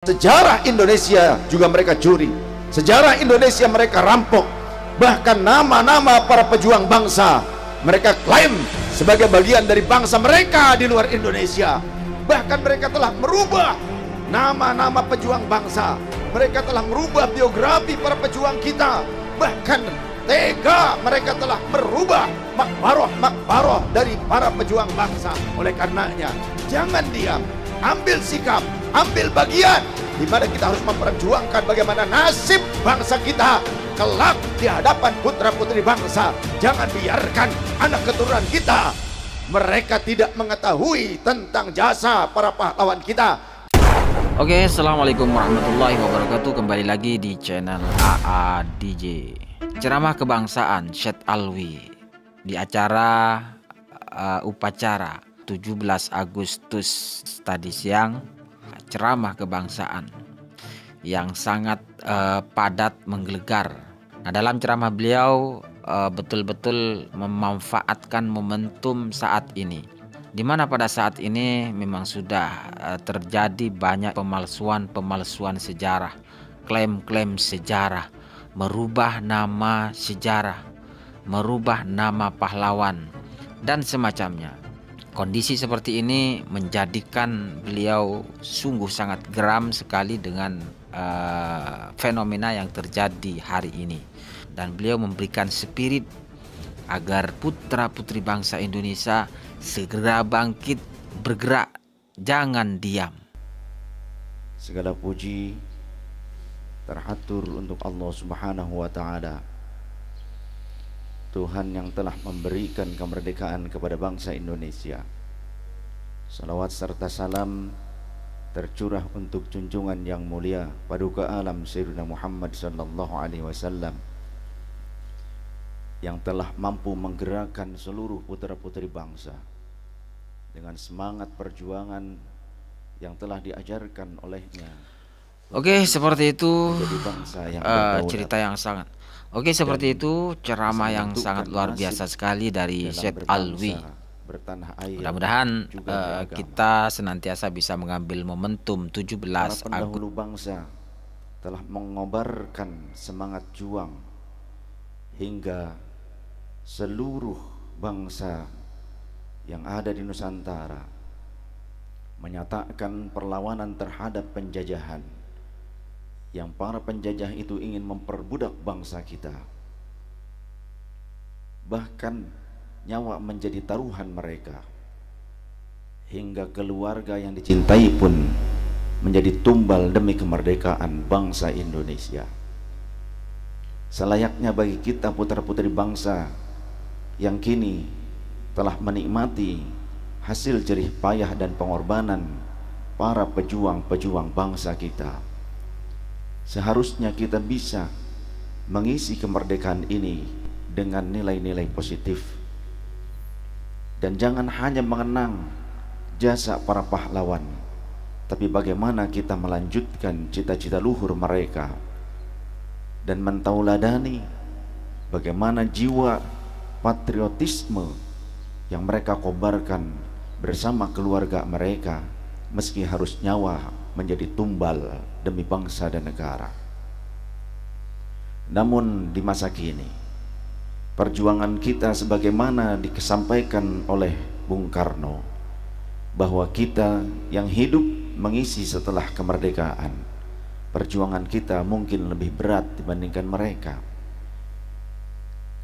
Sejarah Indonesia juga mereka curi. Sejarah Indonesia mereka rampok. Bahkan nama-nama para pejuang bangsa mereka klaim sebagai bagian dari bangsa mereka di luar Indonesia. Bahkan mereka telah merubah nama-nama pejuang bangsa. Mereka telah merubah biografi para pejuang kita. Bahkan tega mereka telah merubah makbaroh-makbaroh dari para pejuang bangsa. Oleh karenanya, jangan diam ambil sikap, ambil bagian di mana kita harus memperjuangkan bagaimana nasib bangsa kita kelak di hadapan putra-putri bangsa. Jangan biarkan anak keturunan kita mereka tidak mengetahui tentang jasa para pahlawan kita. Oke, assalamualaikum warahmatullahi wabarakatuh. Kembali lagi di channel AA DJ. Ceramah kebangsaan Syed Alwi di acara uh, upacara 17 Agustus tadi siang ceramah kebangsaan yang sangat uh, padat menggelegar. Nah, dalam ceramah beliau betul eh, betul-betul memanfaatkan momentum saat ini. Di mana pada saat ini memang sudah uh, terjadi banyak pemalsuan-pemalsuan sejarah, klaim-klaim sejarah, merubah nama sejarah, merubah nama pahlawan dan semacamnya. Kondisi seperti ini menjadikan beliau sungguh sangat geram sekali dengan uh, fenomena yang terjadi hari ini, dan beliau memberikan spirit agar putra-putri bangsa Indonesia segera bangkit, bergerak, jangan diam. Segala puji terhatur untuk Allah Subhanahu wa Ta'ala Tuhan yang telah memberikan kemerdekaan kepada bangsa Indonesia. Salawat serta salam tercurah untuk junjungan yang mulia paduka alam Sayyidina Muhammad sallallahu alaihi wasallam yang telah mampu menggerakkan seluruh putra-putri bangsa dengan semangat perjuangan yang telah diajarkan olehnya. Oke, seperti itu uh, cerita yang sangat Oke, seperti itu ceramah yang sangat luar biasa sekali dari Syed Alwi. Mudah-mudahan uh, kita senantiasa bisa mengambil momentum 17 Agustus bangsa telah mengobarkan semangat juang hingga seluruh bangsa yang ada di Nusantara menyatakan perlawanan terhadap penjajahan yang para penjajah itu ingin memperbudak bangsa kita bahkan nyawa menjadi taruhan mereka hingga keluarga yang dicintai pun menjadi tumbal demi kemerdekaan bangsa Indonesia selayaknya bagi kita putra-putri bangsa yang kini telah menikmati hasil jerih payah dan pengorbanan para pejuang-pejuang bangsa kita. Seharusnya kita bisa mengisi kemerdekaan ini dengan nilai-nilai positif dan jangan hanya mengenang jasa para pahlawan tapi bagaimana kita melanjutkan cita-cita luhur mereka dan mentauladani bagaimana jiwa patriotisme yang mereka kobarkan bersama keluarga mereka meski harus nyawa menjadi tumbal demi bangsa dan negara. Namun di masa kini, perjuangan kita sebagaimana dikesampaikan oleh Bung Karno bahwa kita yang hidup mengisi setelah kemerdekaan, perjuangan kita mungkin lebih berat dibandingkan mereka.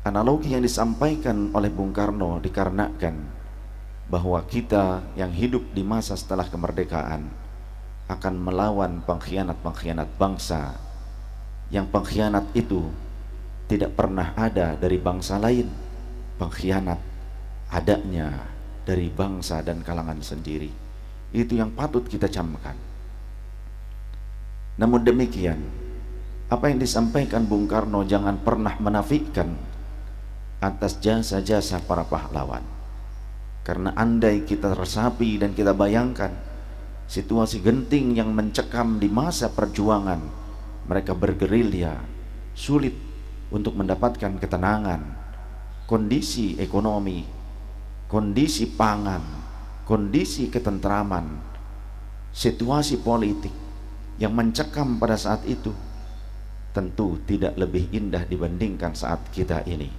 Analogi yang disampaikan oleh Bung Karno dikarenakan bahwa kita yang hidup di masa setelah kemerdekaan akan melawan pengkhianat-pengkhianat bangsa yang pengkhianat itu tidak pernah ada dari bangsa lain pengkhianat adanya dari bangsa dan kalangan sendiri itu yang patut kita camkan namun demikian apa yang disampaikan Bung Karno jangan pernah menafikan atas jasa-jasa para pahlawan karena andai kita resapi dan kita bayangkan situasi genting yang mencekam di masa perjuangan mereka bergerilya sulit untuk mendapatkan ketenangan kondisi ekonomi kondisi pangan kondisi ketentraman situasi politik yang mencekam pada saat itu tentu tidak lebih indah dibandingkan saat kita ini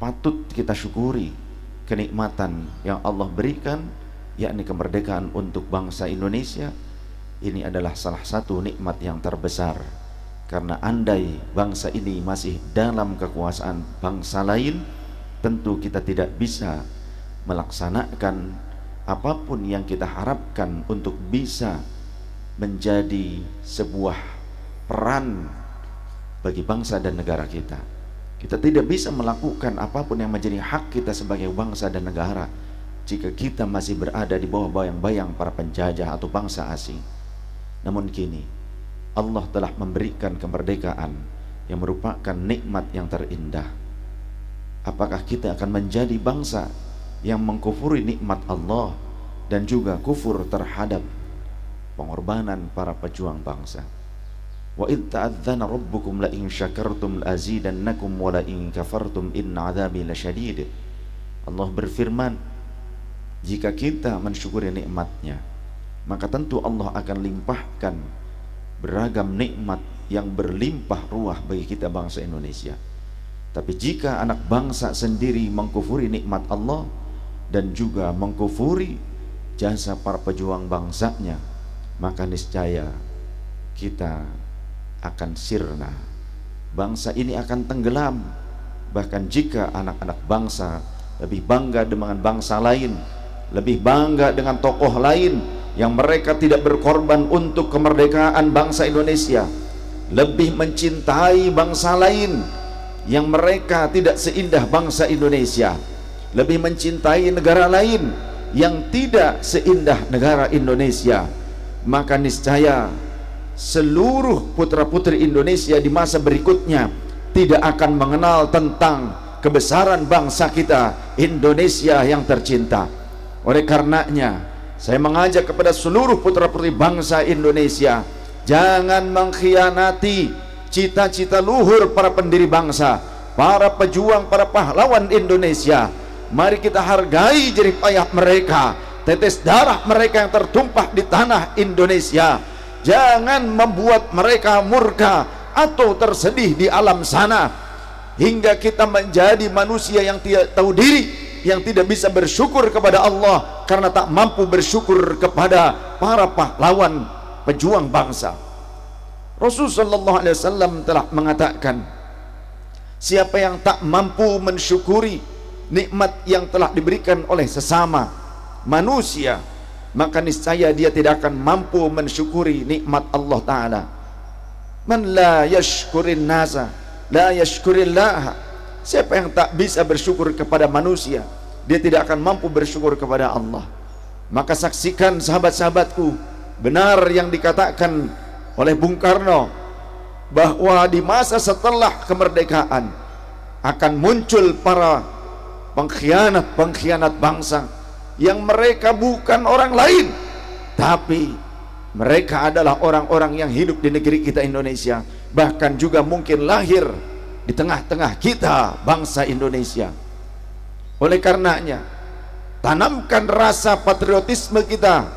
patut kita syukuri kenikmatan yang Allah berikan yakni kemerdekaan untuk bangsa Indonesia ini adalah salah satu nikmat yang terbesar karena andai bangsa ini masih dalam kekuasaan bangsa lain tentu kita tidak bisa melaksanakan apapun yang kita harapkan untuk bisa menjadi sebuah peran bagi bangsa dan negara kita kita tidak bisa melakukan apapun yang menjadi hak kita sebagai bangsa dan negara jika kita masih berada di bawah bayang-bayang para penjajah atau bangsa asing. Namun kini, Allah telah memberikan kemerdekaan yang merupakan nikmat yang terindah. Apakah kita akan menjadi bangsa yang mengkufuri nikmat Allah dan juga kufur terhadap pengorbanan para pejuang bangsa? Wa id ta'adzana rabbukum la in syakartum la azidannakum wa la in kafartum in 'adzabi lasyadid. Allah berfirman, jika kita mensyukuri nikmatnya, maka tentu Allah akan limpahkan beragam nikmat yang berlimpah ruah bagi kita bangsa Indonesia. Tapi jika anak bangsa sendiri mengkufuri nikmat Allah dan juga mengkufuri jasa para pejuang bangsanya, maka niscaya kita akan sirna. Bangsa ini akan tenggelam. Bahkan jika anak-anak bangsa lebih bangga dengan bangsa lain, lebih bangga dengan tokoh lain yang mereka tidak berkorban untuk kemerdekaan bangsa Indonesia lebih mencintai bangsa lain yang mereka tidak seindah bangsa Indonesia lebih mencintai negara lain yang tidak seindah negara Indonesia maka niscaya seluruh putra-putri Indonesia di masa berikutnya tidak akan mengenal tentang kebesaran bangsa kita Indonesia yang tercinta oleh karenanya, saya mengajak kepada seluruh putra-putri bangsa Indonesia, jangan mengkhianati cita-cita luhur para pendiri bangsa, para pejuang, para pahlawan Indonesia. Mari kita hargai jerih payah mereka, tetes darah mereka yang tertumpah di tanah Indonesia. Jangan membuat mereka murka atau tersedih di alam sana hingga kita menjadi manusia yang tidak tahu diri yang tidak bisa bersyukur kepada Allah karena tak mampu bersyukur kepada para pahlawan pejuang bangsa. Rasulullah Shallallahu alaihi wasallam telah mengatakan, siapa yang tak mampu mensyukuri nikmat yang telah diberikan oleh sesama manusia, maka niscaya dia tidak akan mampu mensyukuri nikmat Allah taala. Man la yashkurin nasa la yashkurillah Siapa yang tak bisa bersyukur kepada manusia, dia tidak akan mampu bersyukur kepada Allah. Maka saksikan sahabat-sahabatku, benar yang dikatakan oleh Bung Karno bahwa di masa setelah kemerdekaan akan muncul para pengkhianat-pengkhianat bangsa yang mereka bukan orang lain tapi mereka adalah orang-orang yang hidup di negeri kita Indonesia bahkan juga mungkin lahir di tengah-tengah kita bangsa Indonesia oleh karenanya tanamkan rasa patriotisme kita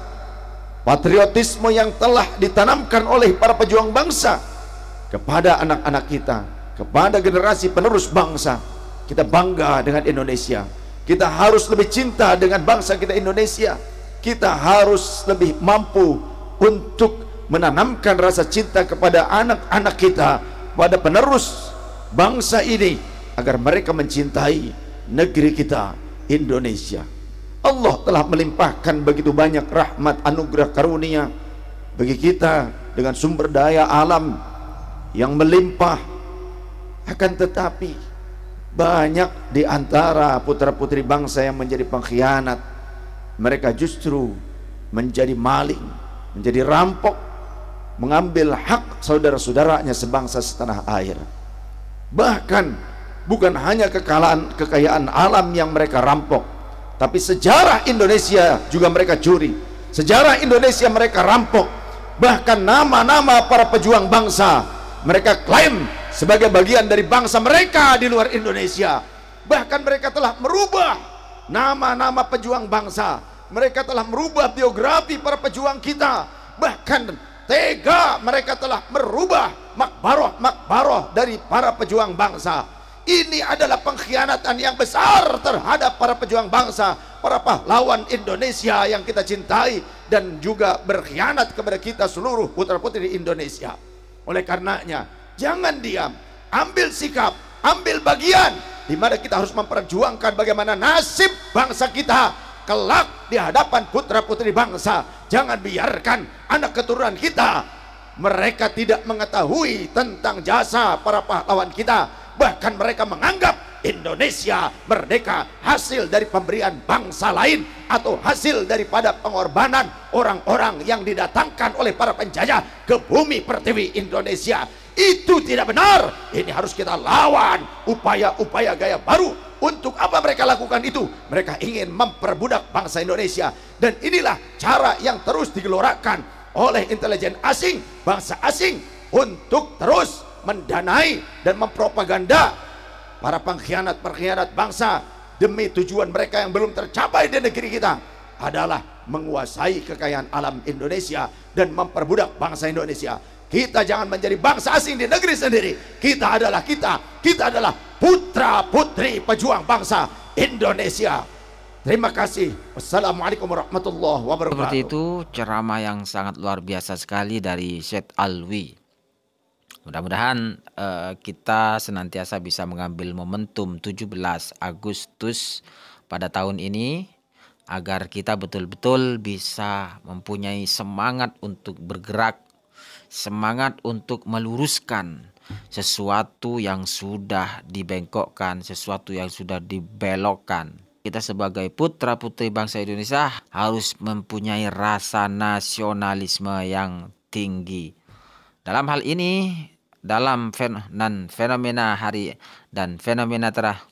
patriotisme yang telah ditanamkan oleh para pejuang bangsa kepada anak-anak kita kepada generasi penerus bangsa kita bangga dengan Indonesia kita harus lebih cinta dengan bangsa kita Indonesia kita harus lebih mampu untuk menanamkan rasa cinta kepada anak-anak kita pada penerus bangsa ini agar mereka mencintai negeri kita Indonesia Allah telah melimpahkan begitu banyak rahmat anugerah karunia bagi kita dengan sumber daya alam yang melimpah akan tetapi banyak di antara putra-putri bangsa yang menjadi pengkhianat mereka justru menjadi maling menjadi rampok mengambil hak saudara-saudaranya sebangsa setanah air bahkan bukan hanya kekalahan kekayaan alam yang mereka rampok tapi sejarah Indonesia juga mereka curi sejarah Indonesia mereka rampok bahkan nama-nama para pejuang bangsa mereka klaim sebagai bagian dari bangsa mereka di luar Indonesia bahkan mereka telah merubah nama-nama pejuang bangsa mereka telah merubah biografi para pejuang kita bahkan tega mereka telah merubah makbaroh-makbaroh dari para pejuang bangsa ini adalah pengkhianatan yang besar terhadap para pejuang bangsa para pahlawan Indonesia yang kita cintai dan juga berkhianat kepada kita seluruh putra putri Indonesia oleh karenanya jangan diam ambil sikap ambil bagian di mana kita harus memperjuangkan bagaimana nasib bangsa kita kelak di hadapan putra-putri bangsa. Jangan biarkan anak keturunan kita mereka tidak mengetahui tentang jasa para pahlawan kita. Bahkan mereka menganggap Indonesia merdeka hasil dari pemberian bangsa lain atau hasil daripada pengorbanan orang-orang yang didatangkan oleh para penjajah ke bumi pertiwi Indonesia itu tidak benar ini harus kita lawan upaya-upaya gaya baru untuk apa mereka lakukan itu mereka ingin memperbudak bangsa Indonesia dan inilah cara yang terus digelorakan oleh intelijen asing bangsa asing untuk terus mendanai dan mempropaganda para pengkhianat-pengkhianat bangsa demi tujuan mereka yang belum tercapai di negeri kita adalah menguasai kekayaan alam Indonesia dan memperbudak bangsa Indonesia kita jangan menjadi bangsa asing di negeri sendiri. Kita adalah kita. Kita adalah putra-putri pejuang bangsa Indonesia. Terima kasih. Wassalamualaikum warahmatullahi wabarakatuh. Seperti itu ceramah yang sangat luar biasa sekali dari Syed Alwi. Mudah-mudahan uh, kita senantiasa bisa mengambil momentum 17 Agustus pada tahun ini agar kita betul-betul bisa mempunyai semangat untuk bergerak semangat untuk meluruskan sesuatu yang sudah dibengkokkan, sesuatu yang sudah dibelokkan. Kita sebagai putra putri bangsa Indonesia harus mempunyai rasa nasionalisme yang tinggi. Dalam hal ini, dalam dan fenomena hari dan fenomena terah.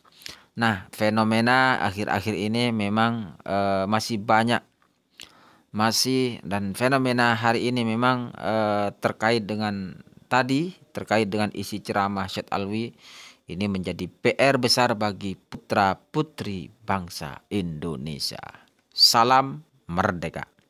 Nah, fenomena akhir-akhir ini memang e, masih banyak masih dan fenomena hari ini memang eh, terkait dengan tadi terkait dengan isi ceramah Syed Alwi ini menjadi PR besar bagi putra-putri bangsa Indonesia. Salam merdeka.